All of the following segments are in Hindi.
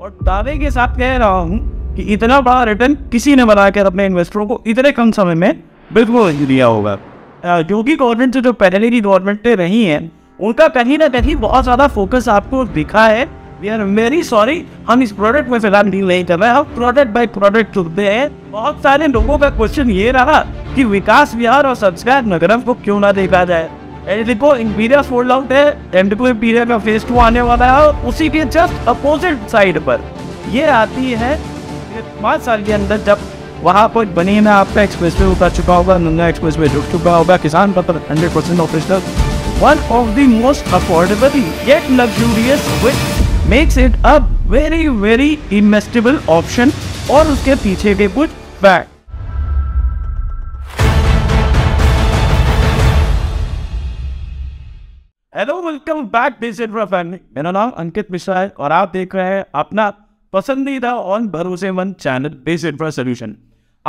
और दावे के साथ कह रहा हूँ कि इतना बड़ा रिटर्न किसी ने बनाकर अपने इन्वेस्टरों को इतने कम समय में बिल्कुल दिया होगा जो कि गवर्नमेंट से जो पहले की गवर्नमेंटें रही हैं उनका कहीं ना कहीं बहुत ज़्यादा फोकस आपको दिखा है वी आर वेरी सॉरी हम इस प्रोडक्ट में फिलहाल डील नहीं कर रहे हम प्रोडक्ट बाई प्रोडक्ट चुनते हैं बहुत सारे लोगों का क्वेश्चन ये रहा कि विकास विहार और संस्कार नगरम को क्यों ना देखा जाए देखो आउट है फेस टू आने वाला है उसी के जस्ट अपोजिट साइड पर ये आती है साल के अंदर जब पर बनी में आपका एक्सप्रेस वे उतर चुका होगा नंगा एक्सप्रेस वे रुक चुका होगा किसान पत्र hundred percent one of the most affordable yet luxurious which makes it a very very investable option और उसके पीछे के कुछ बैग हेलो वेलकम बैक फैमिली मेरा नाम अंकित मिश्रा है और आप देख रहे हैं अपना पसंदीदा और भरोसेमंद चैनल बेस इंफ्रा सोल्यूशन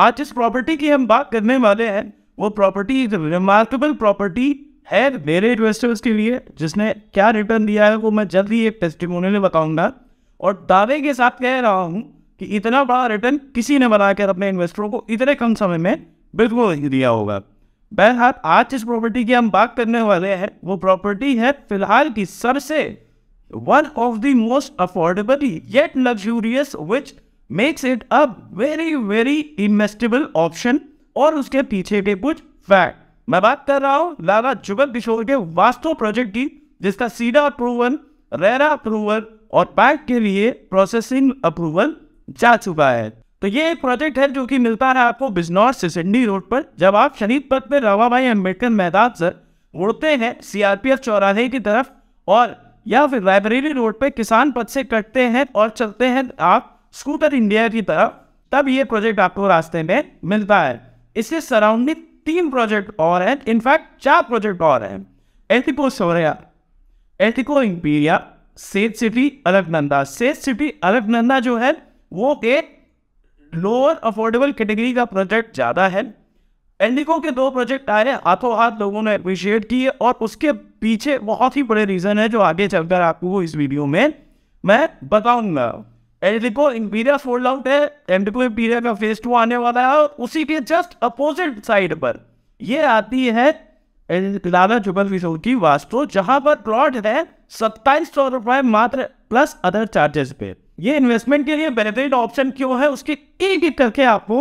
आज जिस प्रॉपर्टी की हम बात करने वाले हैं वो प्रॉपर्टी रिमार्केबल प्रॉपर्टी है मेरे इन्वेस्टर्स के लिए जिसने क्या रिटर्न दिया है वो मैं जल्द ही एक टेस्टिमोनियल बताऊंगा और दावे के साथ कह रहा हूँ कि इतना बड़ा रिटर्न किसी ने बनाकर अपने इन्वेस्टरों को इतने कम समय में बिल्कुल दिया होगा बहरहाल आज जिस प्रॉपर्टी की हम बात करने वाले हैं वो प्रॉपर्टी है फिलहाल की सबसे one of the most affordable yet luxurious which makes it a very very investable option और उसके पीछे के कुछ फैक्ट मैं बात कर रहा हूँ लाला जुगल किशोर के वास्तव प्रोजेक्ट की जिसका सीधा अप्रूवल रेरा अप्रूवल और पैक के लिए प्रोसेसिंग अप्रूवल जा चुका है तो ये एक प्रोजेक्ट है जो कि मिलता है आपको बिजनौर से सिंडी रोड पर जब आप शहीद पथ पर रवा भाई अम्बेडकर मैदान से उड़ते हैं सीआरपीएफ चौराहे की तरफ और या फिर लाइब्रेरी रोड पर किसान पथ से कटते हैं और चलते हैं आप स्कूटर इंडिया की तरफ तब ये प्रोजेक्ट आपको रास्ते में मिलता है इससे सराउंडिंग तीन प्रोजेक्ट और हैं इनफैक्ट चार प्रोजेक्ट और हैं एथिको सोरिया एथिको Imperia Seth city Alaknanda Seth city Alaknanda जो है वो एक लोअर अफोर्डेबल कैटेगरी का प्रोजेक्ट ज़्यादा है एंडिको के दो प्रोजेक्ट आए हाथों हाथ लोगों ने अप्रिशिएट किए और उसके पीछे बहुत ही बड़े रीज़न है जो आगे चलकर आपको इस वीडियो में मैं बताऊंगा एंडिको इंपीरिया फोल्ड आउट है एंडिको इंपीरिया का फेज टू आने वाला है और उसी के जस्ट अपोजिट साइड पर ये आती है लाला जुबल विशो की वास्तु जहां पर प्लॉट है सत्ताईस सौ रुपये मात्र प्लस अदर चार्जेस पे ये इन्वेस्टमेंट के लिए बेहतरीन ऑप्शन क्यों है उसके एक एक करके आपको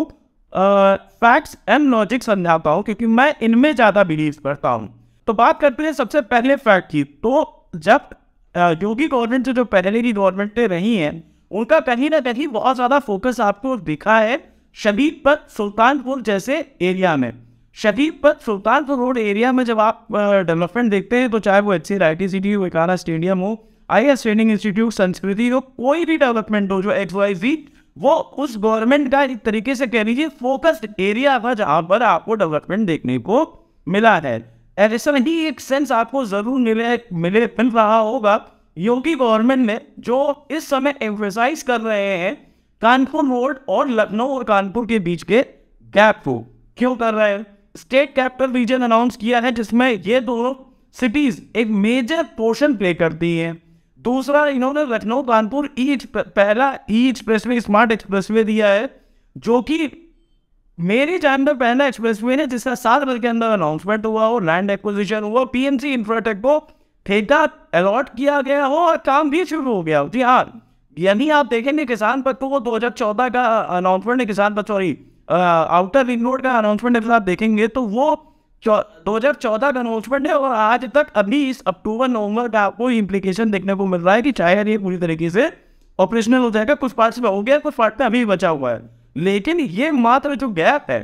फैक्ट्स एंड लॉजिक समझाता हूँ क्योंकि मैं इनमें ज़्यादा बिलीव करता हूँ तो बात करते हैं सबसे पहले फैक्ट की तो जब योगी गवर्नमेंट से जो पहले की गवर्नमेंटें रही हैं उनका कहीं ना कहीं बहुत ज़्यादा फोकस आपको दिखा है शबीब पर सुल्तानपुर जैसे एरिया में शबीब पर सुल्तानपुर रोड एरिया में जब आप डेवलपमेंट देखते हैं तो चाहे वो H C I T city हो इकाना स्टेडियम हो एस ट्रेनिंग इंस्टीट्यूट संस्कृति हो कोई भी डेवलपमेंट हो जो एक्स वाई जी वो उस गवर्नमेंट का एक तरीके से कह लीजिए फोकस्ड एरिया था जहाँ पर आपको डेवलपमेंट देखने को मिला है ऐसा नहीं एक सेंस आपको जरूर मिले मिले मिल रहा होगा योगी गवर्नमेंट ने जो इस समय एक्सरसाइज कर रहे हैं कानपुर रोड और लखनऊ और कानपुर के बीच के गैप को क्यों कर रहे हैं स्टेट कैपिटल रीजन अनाउंस किया है जिसमें ये दोनों सिटीज एक मेजर पोर्शन प्ले करती हैं दूसरा इन्होंने लखनऊ कानपुर ईट पहला ई वे स्मार्ट वे दिया है जो कि मेरी जान में पहला एक्सप्रेस वे है जिसका सात बजे के अंदर अनाउंसमेंट हुआ हो लैंड एक्विजिशन हुआ पीएमसी इंफ्राटेक को ठेका अलॉट किया गया हो और काम भी शुरू हो गया हो जी हाँ यानी आप देखेंगे किसान पद को दो हजार चौदह का अनाउंसमेंट किसान पद सॉरी आउटर रिंग रोड का अनाउंसमेंट अगर आप देखेंगे तो वो दो हजार चौदह का अनाउंसमेंट है और आज तक अभी इस अक्टूबर नवंबर का आपको इम्प्लीकेशन देखने को मिल रहा है कि चाहे ये पूरी तरीके से ऑपरेशनल हो जाएगा कुछ पार्ट में हो गया कुछ पार्ट में अभी बचा हुआ है लेकिन ये मात्र जो गैप है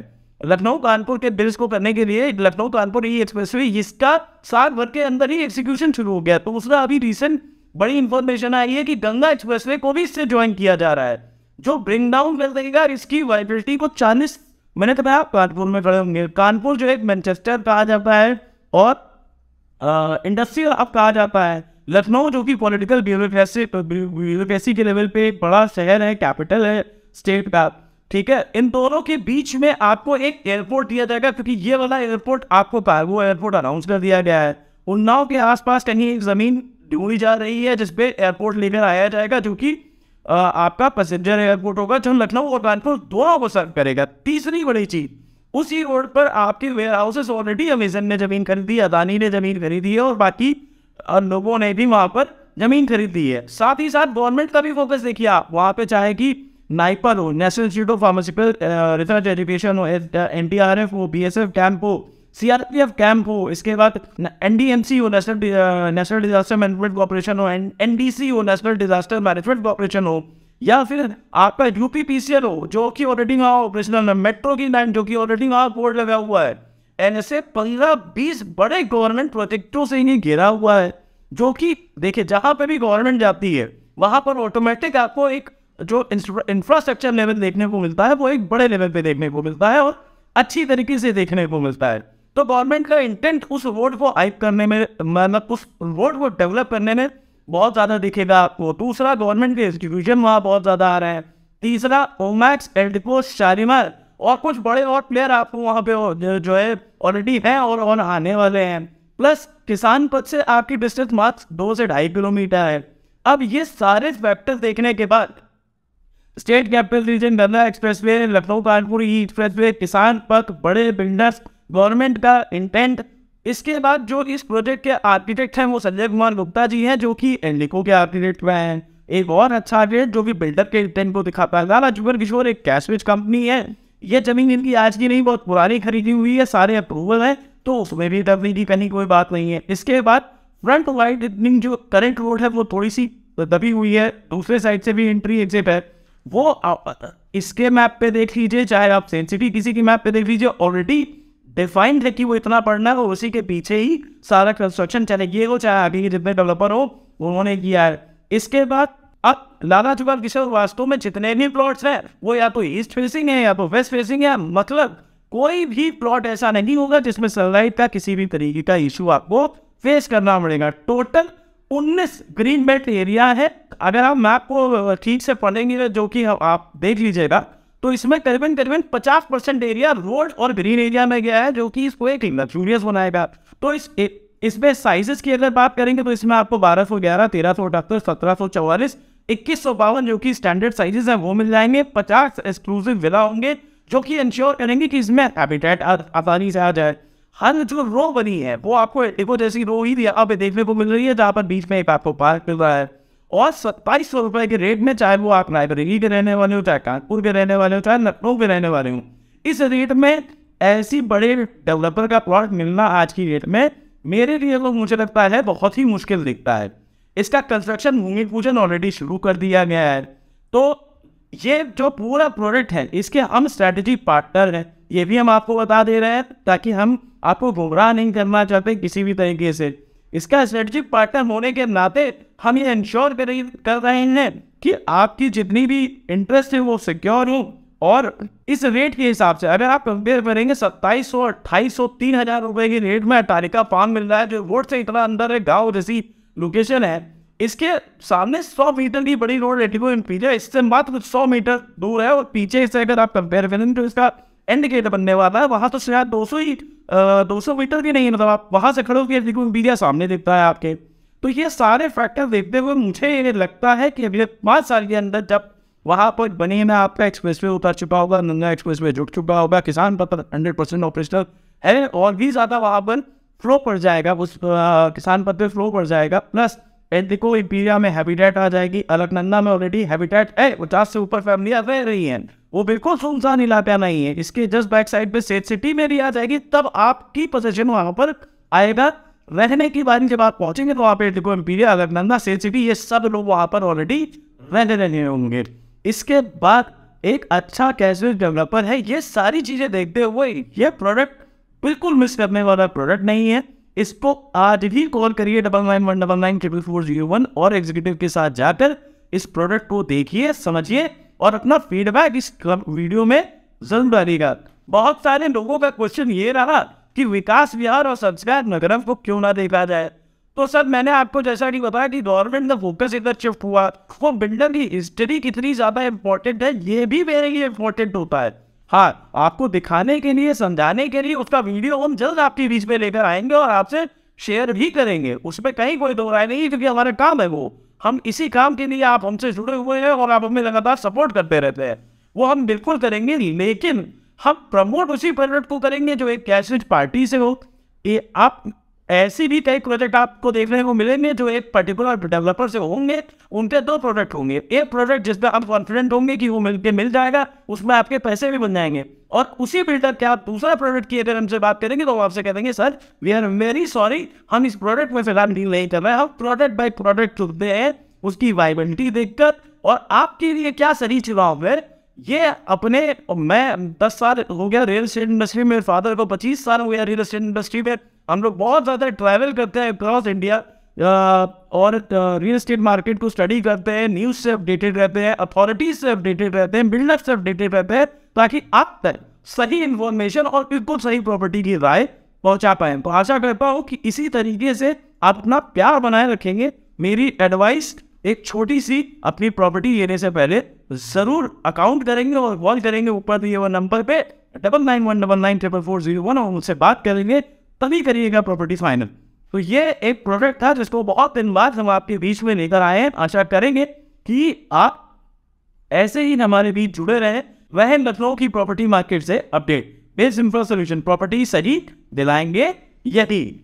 लखनऊ कानपुर के बिल्स को करने के लिए Lucknow Kanpur E expressway इसका साल भर के अंदर ही एग्जीक्यूशन शुरू हो गया तो उसका अभी रिसेंट बड़ी इन्फॉर्मेशन आई है कि गंगा एक्सप्रेस को भी इससे ज्वाइन किया जा रहा है जो ब्रिंग डाउन कर देगा इसकी वाइबिलिटी को चालीस मैंने तो बताया कानपुर में खड़े होंगे कानपुर जो है मैनचेस्टर कहा जाता है और इंडस्ट्रियल अब कहा जाता है लखनऊ जो कि पॉलिटिकल ब्यूरोक्रेसी ब्यूरोक्रेसी के लेवल पे बड़ा शहर है कैपिटल है स्टेट का ठीक है इन दोनों के बीच में आपको एक एयरपोर्ट दिया जाएगा क्योंकि ये वाला एयरपोर्ट आपको कार्गो एयरपोर्ट अनाउंस कर दिया गया है उन्नाव के आसपास कहीं एक ज़मीन ढूंढी जा रही है जिसपे एयरपोर्ट लेकर आया जाएगा जो कि आपका पैसेंजर एयरपोर्ट होगा जो लखनऊ और कानपुर दोनों को सर्व करेगा तीसरी बड़ी चीज उसी रोड पर आपके वेयर हाउसेस ऑलरेडी अमेजन ने जमीन खरीदी अदानी ने जमीन खरीदी है और बाकी लोगों ने भी वहाँ पर जमीन खरीद ली है साथ ही साथ गवर्नमेंट का भी फोकस देखिए आप वहाँ पे चाहे कि नाइपर हो National Institute of Pharmaceutical Research Education हो एन टी आर एफ हो बी एस एफ कैंप हो सीआरपीएफ कैंप हो इसके बाद एनडीएमसी हो National National Disaster Management Corporation हो एनडीसी हो नेशनल डिजास्टर मैनेजमेंट कॉपरेशन हो या फिर आपका यूपी पीसीएल हो जो कि ऑलरेडी वहाँ ऑपरेशनल है मेट्रो की लाइन जो कि ऑलरेडी वहाँ बोर्ड लगा हुआ है एन एस ए पंद्रह बीस बड़े गवर्नमेंट प्रोजेक्टों से इन्हें घेरा हुआ है जो कि देखिए जहाँ पर भी गवर्नमेंट जाती है वहाँ पर ऑटोमेटिक आपको एक जो इंफ्रास्ट्रक्चर लेवल देखने को मिलता है वो एक बड़े लेवल पे देखने को मिलता है और अच्छी तरीके से देखने को मिलता है तो गवर्नमेंट का इंटेंट उस रोड को हाइप करने में मतलब उस रोड को डेवलप करने में बहुत ज़्यादा दिखेगा आपको दूसरा गवर्नमेंट के इंस्टीट्यूशन वहाँ बहुत ज़्यादा आ रहे हैं तीसरा ओमैक्स एल्डिको शालीमार और कुछ बड़े और प्लेयर आपको वहाँ पे जो है ऑलरेडी हैं और और आने वाले हैं प्लस किसान पद से आपकी डिस्टेंस मात्र दो से ढाई किलोमीटर है अब ये सारे फैक्टर्स देखने के बाद state capital region Ganga expressway Lucknow Kanpur E expressway Kisan Path बड़े बिल्डर्स गवर्नमेंट का इंटेंट इसके बाद जो इस प्रोजेक्ट के आर्किटेक्ट हैं वो संजय कुमार गुप्ता जी हैं जो कि एनलिको e के आर्किटेक्ट हैं एक और अच्छा आर्किटेक्ट जो कि बिल्डर के इंटेंट को दिखाता है लाला जुगर किशोर एक कैशविच कंपनी है ये जमीन इनकी आज की नहीं बहुत पुरानी खरीदी हुई है सारे अप्रूवल है तो उसमें भी तब्दीली की कहीं कोई बात नहीं है इसके बाद फ्रंट वाइड जो करंट रोड है वो थोड़ी सी दबी हुई है दूसरे साइड से भी एंट्री एग्जिट है वो इसके मैप पे देख लीजिए चाहे आप सेंसिटी किसी की मैप पे देख लीजिए ऑलरेडी डिफाइंड है कि वो इतना पढ़ना है उसी के पीछे ही सारा कंस्ट्रक्शन चले ये हो चाहे आगे के जितने डेवलपर हो उन्होंने किया है इसके बाद अब लाला चुका किशोर वास्तव में जितने भी प्लॉट्स हैं वो या तो ईस्ट फेसिंग है या तो वेस्ट फेसिंग है मतलब कोई भी प्लॉट ऐसा नहीं होगा जिसमें सनलाइट का किसी भी तरीके का इशू आपको फेस करना पड़ेगा टोटल 19 ग्रीन बेल्ट एरिया है अगर आप मैप को ठीक से पढ़ेंगे जो कि आप देख लीजिएगा तो इसमें करीबन करीबन 50 परसेंट एरिया रोड और ग्रीन एरिया में गया है जो कि इसको एक लग्जूरियस बनाएगा तो इस इसमें साइजेस की अगर बात करेंगे तो इसमें आपको बारह सौ ग्यारह तेरह सौ अठहत्तर सत्रह सौ चौवालीस इक्कीस सौ बावन जो कि स्टैंडर्ड साइजेस हैं वो मिल जाएंगे पचास एक्सक्लूसिव विला होंगे जो कि इंश्योर करेंगे कि इसमें हैबिटेट आसानी से आ जाए हर जो रो बनी है वो आपको एक जैसी रो ही अब देखने को मिल रही है जहाँ पर बीच में एक आपको पार्क मिल रहा है और सत्ताईस सौ रुपए के रेट में चाहे वो आप लाइब्रेरी के रहने वाले हो चाहे कानपुर के रहने वाले हो चाहे लखनऊ के रहने वाले हो इस रेट में ऐसी बड़े डेवलपर का प्लॉट मिलना आज की डेट में मेरे लिए तो मुझे लगता है बहुत ही मुश्किल दिखता है इसका कंस्ट्रक्शन भूमि पूजन ऑलरेडी शुरू कर दिया गया है तो ये जो पूरा प्रोडक्ट है इसके हम स्ट्रैटेजी पार्टनर हैं ये भी हम आपको बता दे रहे हैं ताकि हम आपको गुमराह नहीं करना चाहते किसी भी तरीके से इसका स्ट्रेटेजिक पार्टनर होने के नाते हम ये इंश्योर कर रहे हैं कि आपकी जितनी भी इंटरेस्ट है वो सिक्योर हो और इस रेट के हिसाब से अगर आप कंपेयर करेंगे सत्ताईस सौ अट्ठाईस सौ तीन हजार रुपए की रेट में अटारिका पान मिल रहा है जो रोड से इतना अंदर है गाँव जैसी लोकेशन है इसके सामने सौ मीटर की बड़ी रोड लेटिको इंपीरिया इससे मात्र सौ मीटर दूर है और पीछे से अगर आप कंपेयर करेंगे तो इसका एंड गेट बनने वाला है वहाँ तो शायद दो सौ ही दो सौ मीटर भी नहीं है मतलब आप वहाँ से खड़े होकर देखो मीडिया सामने दिखता है आपके तो ये सारे फैक्टर देखते हुए मुझे ये लगता है कि अगले पाँच साल के अंदर जब वहाँ पर बने में आपका एक्सप्रेस वे उतर चुका होगा नंगा एक्सप्रेस वे जुट चुका होगा किसान पत्र हंड्रेड परसेंट ऑपरेशनल है और भी ज़्यादा वहाँ पर फ्लो पड़ जाएगा उस किसान पत्र पे फ्लो पड़ जाएगा प्लस देखो इंपीरिया में हैबिटेट आ जाएगी अलकनंदा में ऑलरेडी हैबिटेट है पचास से ऊपर फैमिलियाँ रह रही हैं वो बिल्कुल सुनसान इलाका नहीं है इसके जस्ट बैक साइड पे सेट सिटी में भी आ जाएगी तब आपकी पोजिशन वहां पर आएगा रहने की बारी जब आप पहुंचेंगे तो वहाँ पे देखो एम्पीरिया अगर नंदा सेट सिटी ये सब लोग वहाँ पर ऑलरेडी रहने रहे होंगे इसके बाद एक अच्छा कैजुअल डेवलपर है ये सारी चीज़ें देखते हुए ये प्रोडक्ट बिल्कुल मिस करने वाला प्रोडक्ट नहीं है इसको आज भी कॉल करिए double nine one double nine triple four zero one और एग्जीक्यूटिव के साथ जाकर इस प्रोडक्ट को देखिए समझिए और अपना फीडबैक इस वीडियो में जरूर डालेगा बहुत सारे लोगों का क्वेश्चन ये रहा कि विकास विहार और संस्कार नगरम को क्यों ना देखा जाए तो सर मैंने आपको जैसा कि बताया कि गवर्नमेंट का फोकस इधर शिफ्ट हुआ वो बिल्डर की हिस्ट्री कितनी ज़्यादा इंपॉर्टेंट है ये भी मेरे लिए इंपॉर्टेंट होता है हाँ आपको दिखाने के लिए समझाने के लिए उसका वीडियो हम जल्द आपके बीच में लेकर आएंगे और आपसे शेयर भी करेंगे उसमें कहीं कोई दो राय नहीं क्योंकि हमारा काम है वो हम इसी काम के लिए आप हमसे जुड़े हुए हैं और आप हमें लगातार सपोर्ट करते रहते हैं वो हम बिल्कुल करेंगे लेकिन हम प्रमोट उसी प्रोडक्ट को करेंगे जो एक कैशलेस पार्टी से हो ये आप ऐसी भी कई प्रोजेक्ट आपको देखने को मिलेंगे जो एक पर्टिकुलर डेवलपर से होंगे उनके दो प्रोडक्ट होंगे एक प्रोडक्ट जिसमें आप कॉन्फिडेंट होंगे कि वो मिलकर मिल जाएगा उसमें आपके पैसे भी बन जाएंगे और उसी बिल्डर के आप दूसरा प्रोडक्ट की अगर हमसे बात करेंगे तो वो आपसे कहेंगे sir we are very sorry हम इस प्रोडक्ट में फिलहाल डील नहीं कर रहे हैं हम प्रोडक्ट बाई प्रोडक्ट चुनते हैं उसकी वाइबिलिटी देखकर और आपके लिए क्या सही चुनाव है ये अपने मैं दस साल हो गया रियल स्टेट इंडस्ट्री में फादर को पच्चीस साल हो गया रियल स्टेट इंडस्ट्री में हम लोग बहुत ज़्यादा ट्रैवल करते हैं अक्रॉस इंडिया और रियल इस्टेट मार्केट को स्टडी करते हैं न्यूज़ से अपडेटेड रहते हैं अथॉरिटीज से अपडेटेड रहते हैं बिल्डर से अपडेटेड रहते हैं ताकि आप तक सही इन्फॉर्मेशन और बिल्कुल सही प्रॉपर्टी की राय पहुंचा पाएँ तो आशा करता हूँ कि इसी तरीके से आप अपना प्यार बनाए रखेंगे मेरी एडवाइस एक छोटी सी अपनी प्रॉपर्टी लेने से पहले ज़रूर अकाउंट करेंगे और कॉल करेंगे ऊपर दिए हुए नंबर पे double nine one double nine triple four zero one और मुझसे बात करेंगे तभी करिएगा प्रॉपर्टीज फाइनल तो ये एक प्रोडक्ट था जिसको बहुत दिन बाद हम आपके बीच में लेकर आए हैं आशा करेंगे कि आप ऐसे ही हमारे बीच जुड़े रहे वह लखनऊ की प्रॉपर्टी मार्केट से update best simple solution property सही दिलाएंगे यदि